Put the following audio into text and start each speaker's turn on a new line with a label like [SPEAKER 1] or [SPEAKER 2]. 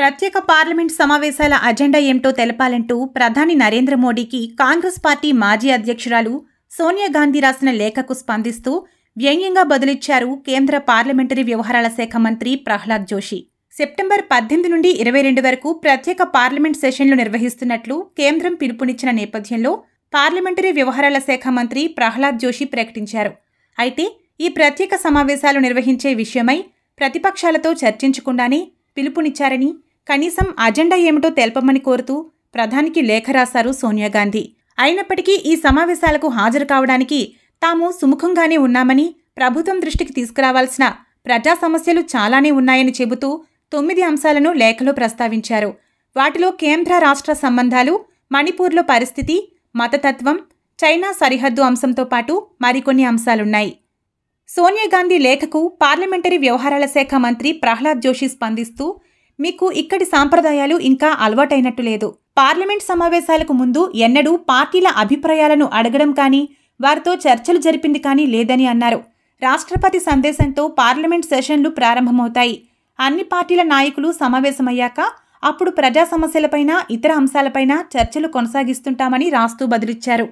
[SPEAKER 1] ప్రత్యేక పార్లమెంట్ సమావేశాల అజెండా ఏమిటో తెలపాలంటూ ప్రధాని నరేంద్ర మోడీకి కాంగ్రెస్ పార్టీ మాజీ అధ్యక్షురాలు సోనియా గాంధీ రాసిన లేఖకు స్పందిస్తూ వ్యంగ్యంగా బదులిచ్చారు కేంద్ర పార్లమెంటరీ వ్యవహారాల శాఖ మంత్రి ప్రహ్లాద్ జోషి సెప్టెంబర్ పద్దెనిమిది నుండి ఇరవై రెండు వరకు ప్రత్యేక పార్లమెంట్ సెషన్లు నిర్వహిస్తున్నట్లు కేంద్రం పిలుపునిచ్చిన నేపథ్యంలో పార్లమెంటరీ వ్యవహారాల శాఖ మంత్రి ప్రహ్లాద్ జోషి ప్రకటించారు అయితే ఈ ప్రత్యేక సమావేశాలు నిర్వహించే విషయమై ప్రతిపక్షాలతో చర్చించకుండానే పిలుపునిచ్చారని కనీసం అజెండా ఏమిటో తెలపమని కోరుతూ ప్రధానికి లేఖ రాశారు సోనియా గాంధీ అయినప్పటికీ ఈ సమావేశాలకు హాజరు కావడానికి తాము సుముఖంగానే ఉన్నామని ప్రభుత్వం దృష్టికి తీసుకురావాల్సిన ప్రజా సమస్యలు చాలానే ఉన్నాయని చెబుతూ తొమ్మిది అంశాలను లేఖలో ప్రస్తావించారు వాటిలో కేంద్ర రాష్ట్ర సంబంధాలు మణిపూర్లో పరిస్థితి మతతత్వం చైనా సరిహద్దు అంశంతో పాటు మరికొన్ని అంశాలున్నాయి సోనియా గాంధీ లేఖకు పార్లమెంటరీ వ్యవహారాల శాఖ మంత్రి ప్రహ్లాద్ జోషి స్పందిస్తూ మీకు ఇక్కడి సాంప్రదాయాలు ఇంకా అలవాటైనట్టు లేదు పార్లమెంట్ సమావేశాలకు ముందు ఎన్నడూ పార్టీల అభిప్రాయాలను అడగడం కానీ వారితో చర్చలు జరిపింది కానీ లేదని అన్నారు రాష్ట్రపతి సందేశంతో పార్లమెంట్ సెషన్లు ప్రారంభమవుతాయి అన్ని పార్టీల నాయకులు సమావేశమయ్యాక అప్పుడు ప్రజా సమస్యలపైన ఇతర అంశాలపైన చర్చలు కొనసాగిస్తుంటామని రాస్తూ బదులిచ్చారు